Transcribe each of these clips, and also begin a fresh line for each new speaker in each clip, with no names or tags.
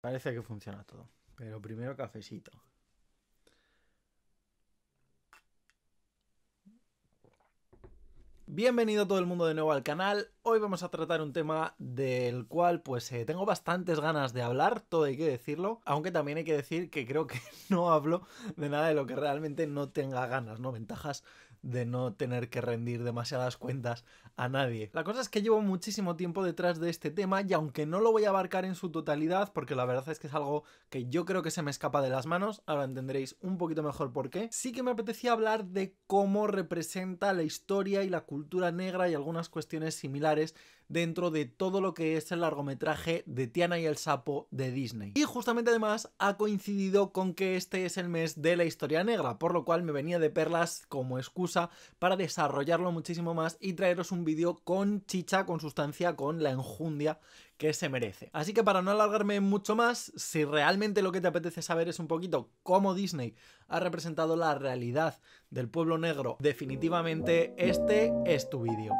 Parece que funciona todo. Pero primero cafecito. Bienvenido todo el mundo de nuevo al canal. Hoy vamos a tratar un tema del cual pues eh, tengo bastantes ganas de hablar, todo hay que decirlo, aunque también hay que decir que creo que no hablo de nada de lo que realmente no tenga ganas, ¿no? Ventajas de no tener que rendir demasiadas cuentas a nadie. La cosa es que llevo muchísimo tiempo detrás de este tema y aunque no lo voy a abarcar en su totalidad, porque la verdad es que es algo que yo creo que se me escapa de las manos, ahora entenderéis un poquito mejor por qué, sí que me apetecía hablar de cómo representa la historia y la cultura negra y algunas cuestiones similares dentro de todo lo que es el largometraje de Tiana y el sapo de Disney. Y justamente además ha coincidido con que este es el mes de la historia negra, por lo cual me venía de perlas como excusa para desarrollarlo muchísimo más y traeros un vídeo con chicha, con sustancia, con la enjundia que se merece. Así que para no alargarme mucho más, si realmente lo que te apetece saber es un poquito cómo Disney ha representado la realidad del pueblo negro, definitivamente este es tu vídeo.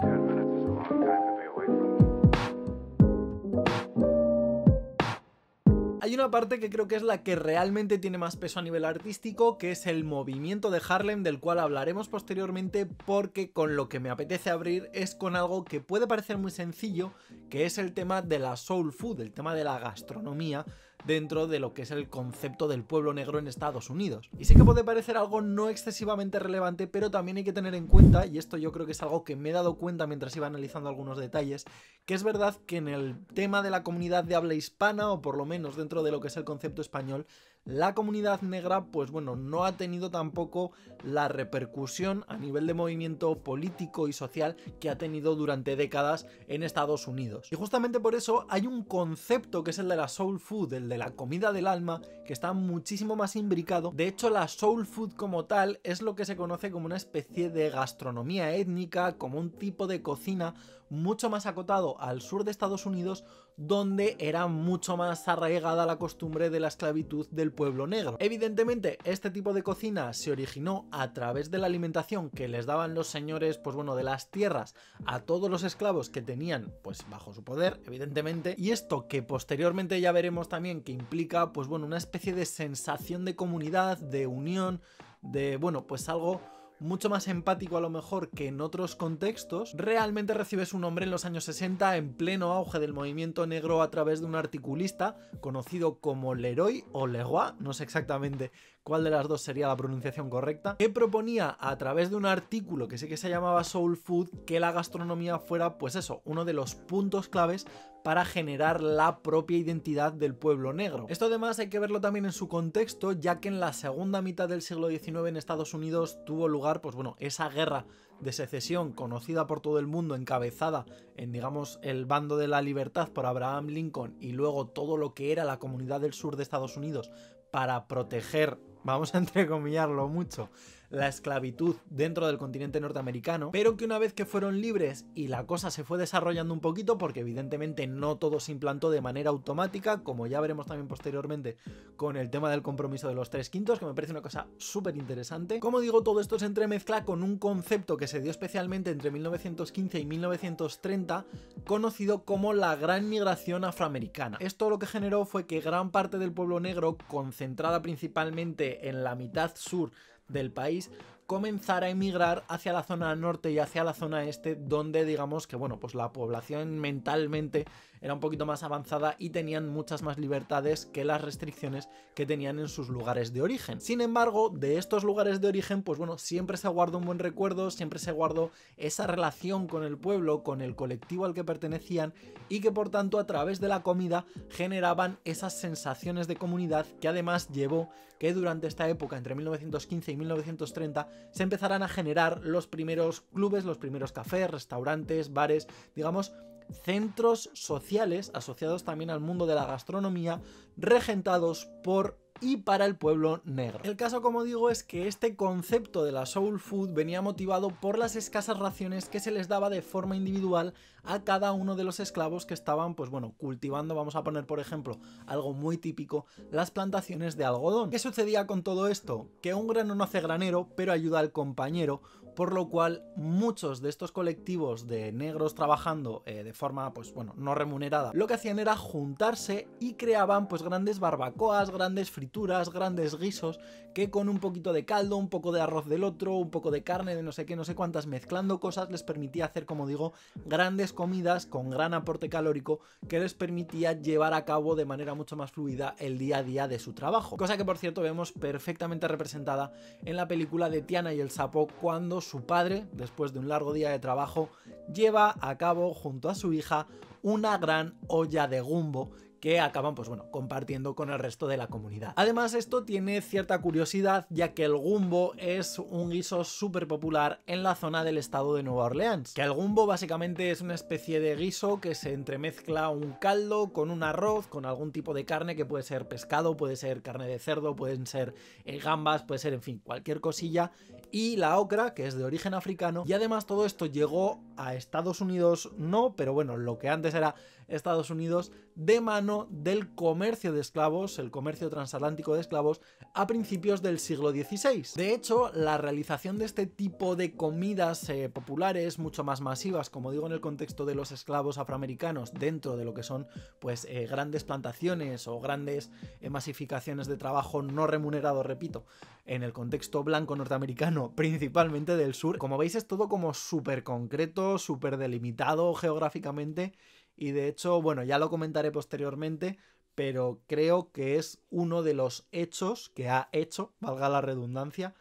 Hay una parte que creo que es la que realmente tiene más peso a nivel artístico, que es el movimiento de Harlem, del cual hablaremos posteriormente, porque con lo que me apetece abrir es con algo que puede parecer muy sencillo, que es el tema de la soul food, el tema de la gastronomía dentro de lo que es el concepto del pueblo negro en Estados Unidos. Y sí que puede parecer algo no excesivamente relevante, pero también hay que tener en cuenta, y esto yo creo que es algo que me he dado cuenta mientras iba analizando algunos detalles, que es verdad que en el tema de la comunidad de habla hispana, o por lo menos dentro de lo que es el concepto español, la comunidad negra, pues bueno, no ha tenido tampoco la repercusión a nivel de movimiento político y social que ha tenido durante décadas en Estados Unidos. Y justamente por eso hay un concepto que es el de la soul food, el de la comida del alma, que está muchísimo más imbricado. De hecho, la soul food como tal es lo que se conoce como una especie de gastronomía étnica, como un tipo de cocina mucho más acotado al sur de Estados Unidos, donde era mucho más arraigada la costumbre de la esclavitud del pueblo negro. Evidentemente, este tipo de cocina se originó a través de la alimentación que les daban los señores, pues bueno, de las tierras a todos los esclavos que tenían, pues bajo su poder, evidentemente, y esto que posteriormente ya veremos también que implica, pues bueno, una especie de sensación de comunidad, de unión, de, bueno, pues algo mucho más empático a lo mejor que en otros contextos, realmente recibes un nombre en los años 60 en pleno auge del movimiento negro a través de un articulista conocido como Leroy o Leroy, no sé exactamente cuál de las dos sería la pronunciación correcta, que proponía a través de un artículo que sé que se llamaba Soul Food que la gastronomía fuera, pues eso, uno de los puntos claves para generar la propia identidad del pueblo negro. Esto además hay que verlo también en su contexto, ya que en la segunda mitad del siglo XIX en Estados Unidos tuvo lugar, pues bueno, esa guerra de secesión conocida por todo el mundo, encabezada en, digamos, el bando de la libertad por Abraham Lincoln y luego todo lo que era la comunidad del sur de Estados Unidos para proteger vamos a entrecomillarlo mucho, la esclavitud dentro del continente norteamericano, pero que una vez que fueron libres y la cosa se fue desarrollando un poquito, porque evidentemente no todo se implantó de manera automática, como ya veremos también posteriormente con el tema del compromiso de los tres quintos, que me parece una cosa súper interesante. Como digo, todo esto se entremezcla con un concepto que se dio especialmente entre 1915 y 1930, conocido como la Gran Migración Afroamericana. Esto lo que generó fue que gran parte del pueblo negro, concentrada principalmente en la mitad sur del país comenzar a emigrar hacia la zona norte y hacia la zona este, donde digamos que, bueno, pues la población mentalmente era un poquito más avanzada y tenían muchas más libertades que las restricciones que tenían en sus lugares de origen. Sin embargo, de estos lugares de origen, pues bueno, siempre se guardó un buen recuerdo, siempre se guardó esa relación con el pueblo, con el colectivo al que pertenecían y que por tanto a través de la comida generaban esas sensaciones de comunidad que además llevó que durante esta época, entre 1915 y 1930, se empezaran a generar los primeros clubes, los primeros cafés, restaurantes, bares, digamos, centros sociales asociados también al mundo de la gastronomía, regentados por y para el pueblo negro. El caso, como digo, es que este concepto de la soul food venía motivado por las escasas raciones que se les daba de forma individual a cada uno de los esclavos que estaban, pues bueno, cultivando, vamos a poner por ejemplo, algo muy típico, las plantaciones de algodón. ¿Qué sucedía con todo esto? Que un grano no hace granero, pero ayuda al compañero, por lo cual muchos de estos colectivos de negros trabajando eh, de forma, pues bueno, no remunerada, lo que hacían era juntarse y creaban pues grandes barbacoas, grandes frituras, grandes guisos, que con un poquito de caldo, un poco de arroz del otro, un poco de carne, de no sé qué, no sé cuántas, mezclando cosas, les permitía hacer, como digo, grandes comidas con gran aporte calórico que les permitía llevar a cabo de manera mucho más fluida el día a día de su trabajo. Cosa que por cierto vemos perfectamente representada en la película de Tiana y el sapo cuando su padre, después de un largo día de trabajo, lleva a cabo junto a su hija una gran olla de gumbo que acaban pues bueno, compartiendo con el resto de la comunidad. Además esto tiene cierta curiosidad ya que el gumbo es un guiso súper popular en la zona del estado de Nueva Orleans, que el gumbo básicamente es una especie de guiso que se entremezcla un caldo con un arroz, con algún tipo de carne que puede ser pescado, puede ser carne de cerdo, pueden ser eh, gambas, puede ser en fin, cualquier cosilla y la ocra que es de origen africano y además todo esto llegó a Estados Unidos no, pero bueno, lo que antes era Estados Unidos de mano del comercio de esclavos, el comercio transatlántico de esclavos, a principios del siglo XVI. De hecho, la realización de este tipo de comidas eh, populares, mucho más masivas, como digo, en el contexto de los esclavos afroamericanos, dentro de lo que son pues eh, grandes plantaciones o grandes eh, masificaciones de trabajo no remunerado, repito, en el contexto blanco norteamericano, principalmente del sur. Como veis, es todo como súper concreto, súper delimitado geográficamente y de hecho, bueno, ya lo comentaré posteriormente, pero creo que es uno de los hechos que ha hecho, valga la redundancia,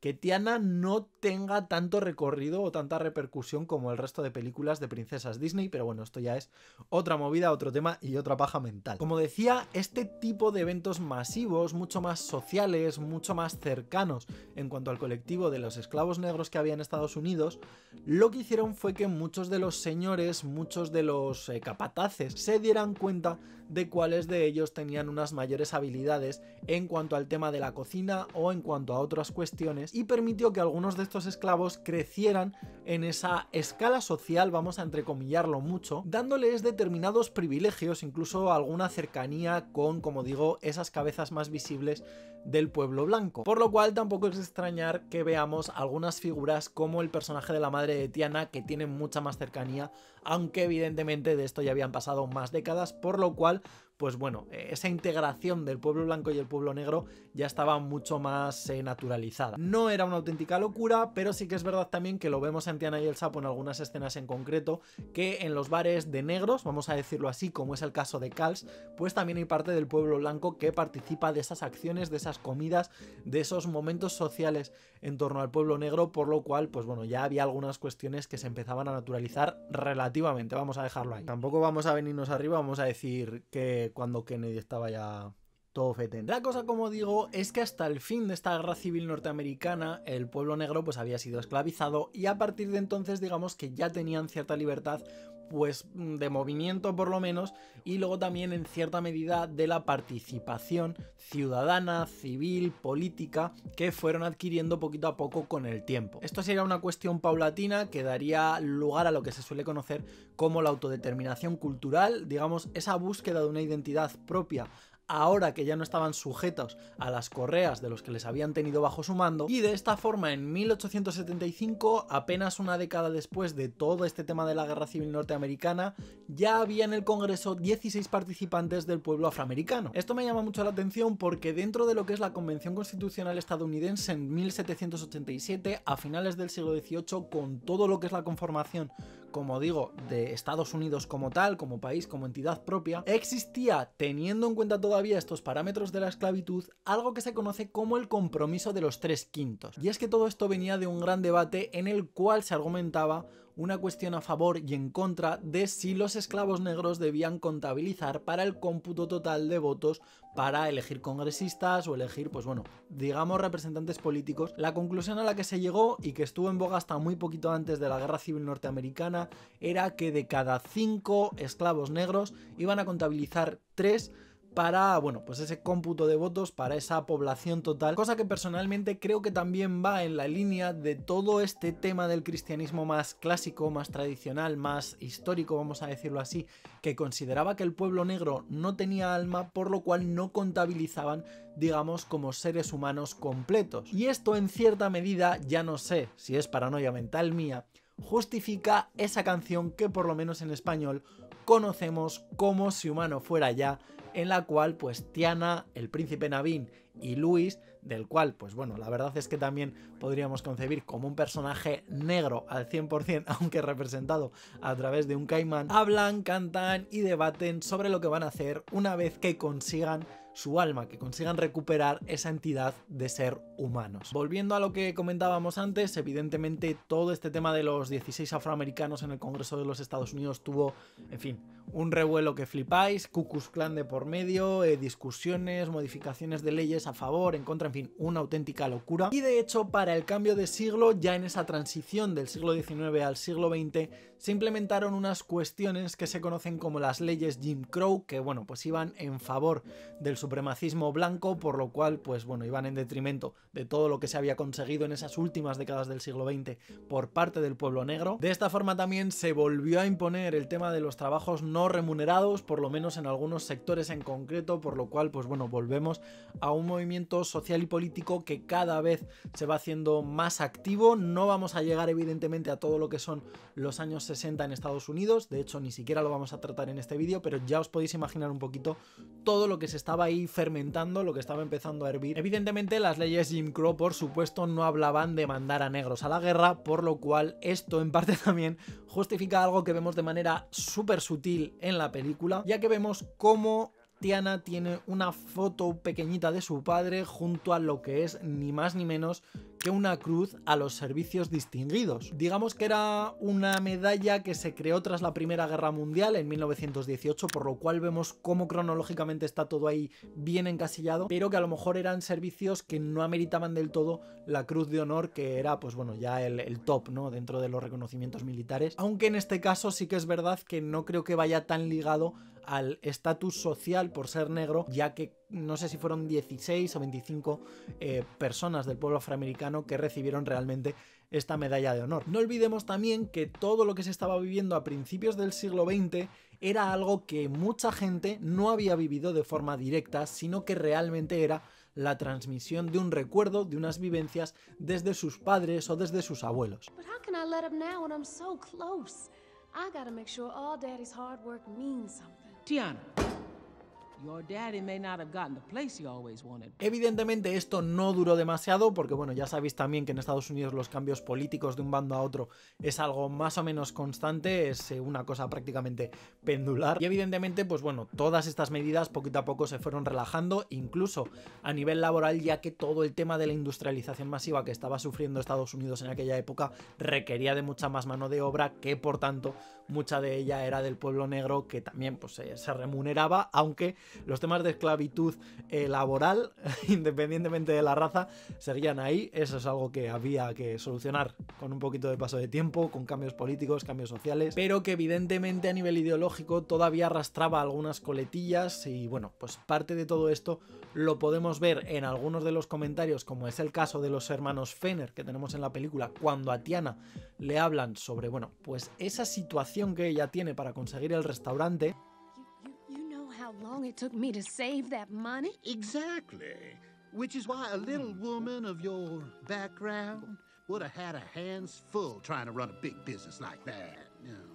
que Tiana no tenga tanto recorrido o tanta repercusión como el resto de películas de princesas Disney, pero bueno, esto ya es otra movida, otro tema y otra paja mental. Como decía, este tipo de eventos masivos, mucho más sociales, mucho más cercanos en cuanto al colectivo de los esclavos negros que había en Estados Unidos, lo que hicieron fue que muchos de los señores, muchos de los eh, capataces, se dieran cuenta de cuáles de ellos tenían unas mayores habilidades en cuanto al tema de la cocina o en cuanto a otras cuestiones y permitió que algunos de estos esclavos crecieran en esa escala social, vamos a entrecomillarlo mucho, dándoles determinados privilegios, incluso alguna cercanía con, como digo, esas cabezas más visibles del pueblo blanco. Por lo cual tampoco es extrañar que veamos algunas figuras como el personaje de la madre de Tiana que tienen mucha más cercanía, aunque evidentemente de esto ya habían pasado más décadas, por lo cual pues bueno, eh, esa integración del pueblo blanco y el pueblo negro ya estaba mucho más eh, naturalizada. No era una auténtica locura, pero sí que es verdad también que lo vemos en Tiana y el Sapo en algunas escenas en concreto, que en los bares de negros, vamos a decirlo así, como es el caso de Cals, pues también hay parte del pueblo blanco que participa de esas acciones, de esas comidas, de esos momentos sociales en torno al pueblo negro, por lo cual, pues bueno, ya había algunas cuestiones que se empezaban a naturalizar relativamente, vamos a dejarlo ahí. Tampoco vamos a venirnos arriba, vamos a decir que cuando Kennedy estaba ya todo fetén. La cosa, como digo, es que hasta el fin de esta guerra civil norteamericana, el pueblo negro pues había sido esclavizado y a partir de entonces digamos que ya tenían cierta libertad pues mm, de movimiento por lo menos, y luego también en cierta medida de la participación ciudadana, civil, política, que fueron adquiriendo poquito a poco con el tiempo. Esto sería una cuestión paulatina que daría lugar a lo que se suele conocer como la autodeterminación cultural, digamos, esa búsqueda de una identidad propia ahora que ya no estaban sujetos a las correas de los que les habían tenido bajo su mando, y de esta forma en 1875, apenas una década después de todo este tema de la guerra civil norteamericana, ya había en el Congreso 16 participantes del pueblo afroamericano. Esto me llama mucho la atención porque dentro de lo que es la Convención Constitucional estadounidense en 1787, a finales del siglo XVIII, con todo lo que es la conformación como digo, de Estados Unidos como tal, como país, como entidad propia, existía, teniendo en cuenta todavía estos parámetros de la esclavitud, algo que se conoce como el compromiso de los tres quintos. Y es que todo esto venía de un gran debate en el cual se argumentaba una cuestión a favor y en contra de si los esclavos negros debían contabilizar para el cómputo total de votos para elegir congresistas o elegir, pues bueno, digamos representantes políticos. La conclusión a la que se llegó y que estuvo en boga hasta muy poquito antes de la Guerra Civil Norteamericana era que de cada cinco esclavos negros iban a contabilizar tres para, bueno, pues ese cómputo de votos para esa población total, cosa que personalmente creo que también va en la línea de todo este tema del cristianismo más clásico, más tradicional, más histórico, vamos a decirlo así, que consideraba que el pueblo negro no tenía alma, por lo cual no contabilizaban, digamos, como seres humanos completos. Y esto en cierta medida, ya no sé si es paranoia mental mía, justifica esa canción que por lo menos en español conocemos como si humano fuera ya en la cual pues Tiana, el príncipe Naveen y Luis, del cual pues bueno, la verdad es que también podríamos concebir como un personaje negro al 100%, aunque representado a través de un caimán, hablan, cantan y debaten sobre lo que van a hacer una vez que consigan su alma, que consigan recuperar esa entidad de ser humanos. Volviendo a lo que comentábamos antes, evidentemente todo este tema de los 16 afroamericanos en el Congreso de los Estados Unidos tuvo, en fin, un revuelo que flipáis, Cucus Clan de por medio, eh, discusiones, modificaciones de leyes a favor, en contra, en fin, una auténtica locura. Y de hecho, para el cambio de siglo, ya en esa transición del siglo XIX al siglo XX, se implementaron unas cuestiones que se conocen como las leyes Jim Crow, que bueno, pues iban en favor del supremacismo blanco, por lo cual, pues bueno, iban en detrimento de todo lo que se había conseguido en esas últimas décadas del siglo XX por parte del pueblo negro. De esta forma también se volvió a imponer el tema de los trabajos no remunerados, por lo menos en algunos sectores en concreto, por lo cual, pues bueno, volvemos a un movimiento social y político que cada vez se va haciendo más activo. No vamos a llegar evidentemente a todo lo que son los años 60 en Estados Unidos, de hecho ni siquiera lo vamos a tratar en este vídeo, pero ya os podéis imaginar un poquito todo lo que se estaba ahí fermentando, lo que estaba empezando a hervir. Evidentemente las leyes Jim Crow, por supuesto, no hablaban de mandar a negros a la guerra, por lo cual esto en parte también justifica algo que vemos de manera súper sutil en la película, ya que vemos cómo Tiana tiene una foto pequeñita de su padre junto a lo que es ni más ni menos que una cruz a los servicios distinguidos. Digamos que era una medalla que se creó tras la Primera Guerra Mundial en 1918, por lo cual vemos cómo cronológicamente está todo ahí bien encasillado, pero que a lo mejor eran servicios que no ameritaban del todo la cruz de honor, que era pues bueno, ya el, el top, ¿no? Dentro de los reconocimientos militares. Aunque en este caso sí que es verdad que no creo que vaya tan ligado al estatus social por ser negro, ya que no sé si fueron 16 o 25 eh, personas del pueblo afroamericano que recibieron realmente esta medalla de honor. No olvidemos también que todo lo que se estaba viviendo a principios del siglo XX era algo que mucha gente no había vivido de forma directa, sino que realmente era la transmisión de un recuerdo, de unas vivencias desde sus padres o desde sus abuelos. Tiana. Evidentemente esto no duró demasiado porque bueno, ya sabéis también que en Estados Unidos los cambios políticos de un bando a otro es algo más o menos constante, es eh, una cosa prácticamente pendular y evidentemente pues bueno, todas estas medidas poquito a poco se fueron relajando incluso a nivel laboral ya que todo el tema de la industrialización masiva que estaba sufriendo Estados Unidos en aquella época requería de mucha más mano de obra que por tanto mucha de ella era del pueblo negro que también pues se remuneraba aunque los temas de esclavitud eh, laboral, independientemente de la raza, seguían ahí. Eso es algo que había que solucionar con un poquito de paso de tiempo, con cambios políticos, cambios sociales, pero que evidentemente a nivel ideológico todavía arrastraba algunas coletillas y bueno, pues parte de todo esto lo podemos ver en algunos de los comentarios, como es el caso de los hermanos Fener que tenemos en la película, cuando a Tiana le hablan sobre, bueno, pues esa situación que ella tiene para conseguir el restaurante, how long it took me to save that money? Exactly. Which is why a little woman of your background would have had her hands full trying to run a big business like that. You know.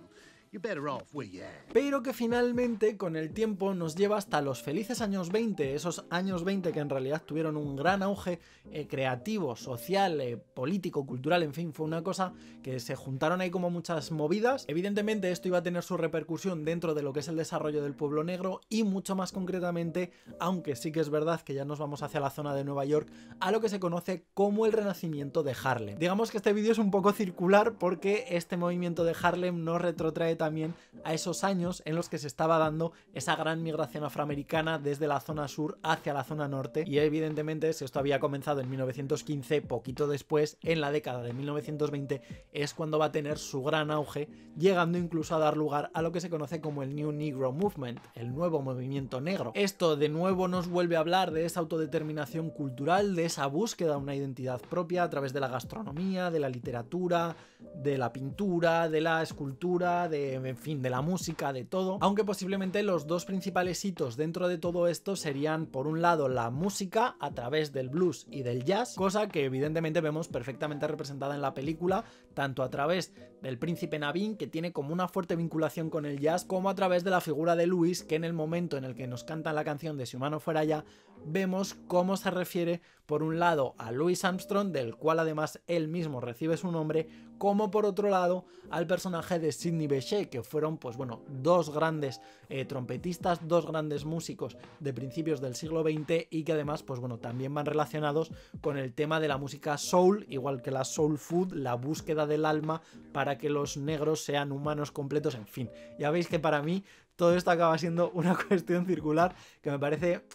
Pero que finalmente con el tiempo nos lleva hasta los felices años 20, esos años 20 que en realidad tuvieron un gran auge eh, creativo, social, eh, político, cultural, en fin, fue una cosa que se juntaron ahí como muchas movidas. Evidentemente esto iba a tener su repercusión dentro de lo que es el desarrollo del pueblo negro y mucho más concretamente, aunque sí que es verdad que ya nos vamos hacia la zona de Nueva York, a lo que se conoce como el renacimiento de Harlem. Digamos que este vídeo es un poco circular porque este movimiento de Harlem no retrotrae también a esos años en los que se estaba dando esa gran migración afroamericana desde la zona sur hacia la zona norte y evidentemente si esto había comenzado en 1915, poquito después, en la década de 1920 es cuando va a tener su gran auge, llegando incluso a dar lugar a lo que se conoce como el New Negro Movement, el nuevo movimiento negro. Esto de nuevo nos vuelve a hablar de esa autodeterminación cultural, de esa búsqueda de una identidad propia a través de la gastronomía, de la literatura, de la pintura, de la escultura, de en fin, de la música, de todo. Aunque posiblemente los dos principales hitos dentro de todo esto serían, por un lado, la música a través del blues y del jazz, cosa que evidentemente vemos perfectamente representada en la película, tanto a través del príncipe Navín, que tiene como una fuerte vinculación con el jazz, como a través de la figura de Luis, que en el momento en el que nos canta la canción de Si humano fuera ya, vemos cómo se refiere por un lado a Louis Armstrong, del cual además él mismo recibe su nombre, como por otro lado al personaje de Sidney Bechet, que fueron pues bueno, dos grandes eh, trompetistas, dos grandes músicos de principios del siglo XX y que además pues bueno, también van relacionados con el tema de la música soul, igual que la soul food, la búsqueda del alma para que los negros sean humanos completos, en fin. Ya veis que para mí todo esto acaba siendo una cuestión circular que me parece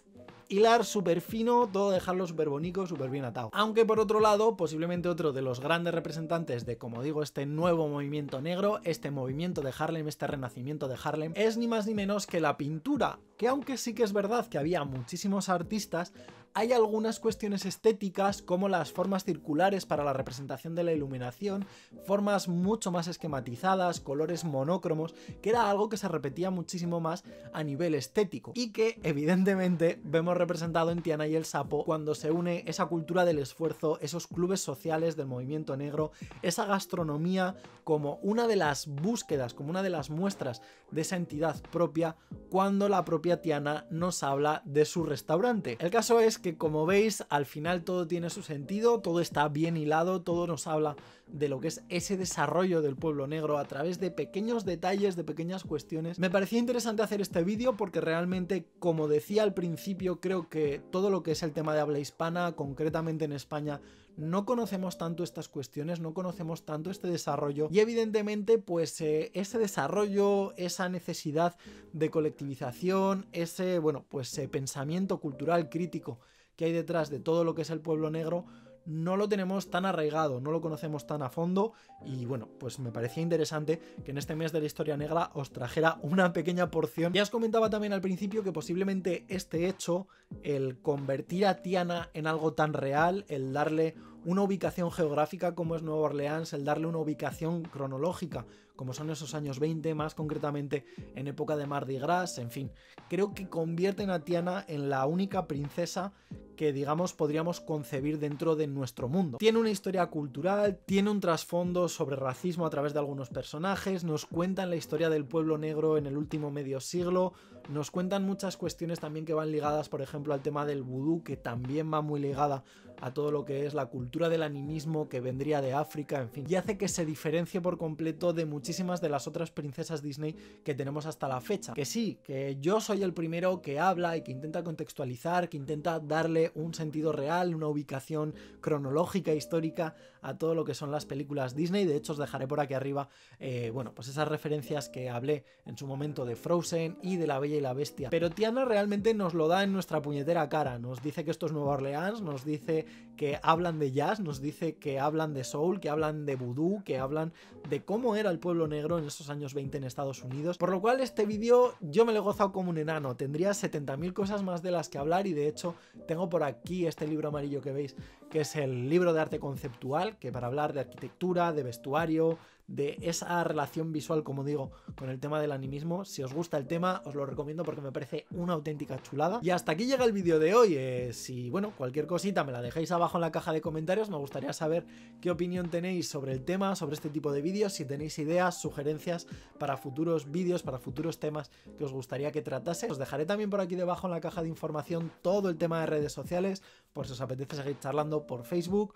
hilar súper fino, todo dejarlo súper bonito, súper bien atado. Aunque por otro lado, posiblemente otro de los grandes representantes de, como digo, este nuevo movimiento negro, este movimiento de Harlem, este renacimiento de Harlem, es ni más ni menos que la pintura, que aunque sí que es verdad que había muchísimos artistas, hay algunas cuestiones estéticas como las formas circulares para la representación de la iluminación, formas mucho más esquematizadas, colores monócromos, que era algo que se repetía muchísimo más a nivel estético y que evidentemente vemos representado en Tiana y el Sapo cuando se une esa cultura del esfuerzo, esos clubes sociales del movimiento negro, esa gastronomía como una de las búsquedas, como una de las muestras de esa entidad propia cuando la propia Tiana nos habla de su restaurante. El caso es que como veis al final todo tiene su sentido, todo está bien hilado, todo nos habla de lo que es ese desarrollo del pueblo negro a través de pequeños detalles, de pequeñas cuestiones. Me parecía interesante hacer este vídeo porque realmente, como decía al principio, creo que todo lo que es el tema de habla hispana, concretamente en España, no conocemos tanto estas cuestiones, no conocemos tanto este desarrollo y evidentemente pues eh, ese desarrollo, esa necesidad de colectivización, ese bueno pues ese eh, pensamiento cultural crítico que hay detrás de todo lo que es el pueblo negro, no lo tenemos tan arraigado, no lo conocemos tan a fondo y bueno, pues me parecía interesante que en este mes de la historia negra os trajera una pequeña porción. Ya os comentaba también al principio que posiblemente este hecho, el convertir a Tiana en algo tan real, el darle una ubicación geográfica como es Nueva Orleans, el darle una ubicación cronológica como son esos años 20, más concretamente en época de Mardi Gras, en fin. Creo que convierten a Tiana en la única princesa que, digamos, podríamos concebir dentro de nuestro mundo. Tiene una historia cultural, tiene un trasfondo sobre racismo a través de algunos personajes, nos cuentan la historia del pueblo negro en el último medio siglo, nos cuentan muchas cuestiones también que van ligadas, por ejemplo, al tema del vudú, que también va muy ligada a todo lo que es la cultura del animismo que vendría de África, en fin, y hace que se diferencie por completo de muchísimas de las otras princesas Disney que tenemos hasta la fecha. Que sí, que yo soy el primero que habla y que intenta contextualizar, que intenta darle un sentido real, una ubicación cronológica, histórica a todo lo que son las películas Disney. De hecho, os dejaré por aquí arriba, eh, bueno, pues esas referencias que hablé en su momento de Frozen y de La Bella y la Bestia. Pero Tiana realmente nos lo da en nuestra puñetera cara. Nos dice que esto es Nueva Orleans, nos dice que hablan de jazz, nos dice que hablan de soul, que hablan de vudú, que hablan de cómo era el pueblo negro en esos años 20 en Estados Unidos. Por lo cual, este vídeo yo me lo he gozado como un enano. Tendría 70.000 cosas más de las que hablar y de hecho tengo por aquí este libro amarillo que veis que es el libro de arte conceptual, que para hablar de arquitectura, de vestuario, de esa relación visual, como digo, con el tema del animismo. Si os gusta el tema, os lo recomiendo porque me parece una auténtica chulada. Y hasta aquí llega el vídeo de hoy. Eh, si, bueno, cualquier cosita me la dejáis abajo en la caja de comentarios, me gustaría saber qué opinión tenéis sobre el tema, sobre este tipo de vídeos, si tenéis ideas, sugerencias para futuros vídeos, para futuros temas que os gustaría que tratase. Os dejaré también por aquí debajo en la caja de información todo el tema de redes sociales, por si os apetece seguir charlando por Facebook.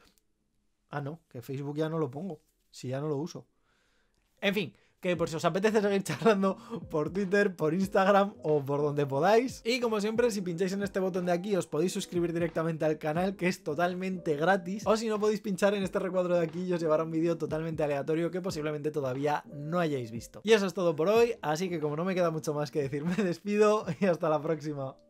Ah, no, que Facebook ya no lo pongo, si ya no lo uso. En fin, que por si os apetece seguir charlando por Twitter, por Instagram o por donde podáis. Y como siempre, si pincháis en este botón de aquí, os podéis suscribir directamente al canal, que es totalmente gratis. O si no podéis pinchar en este recuadro de aquí yo os llevará un vídeo totalmente aleatorio que posiblemente todavía no hayáis visto. Y eso es todo por hoy, así que como no me queda mucho más que decir, me despido y hasta la próxima.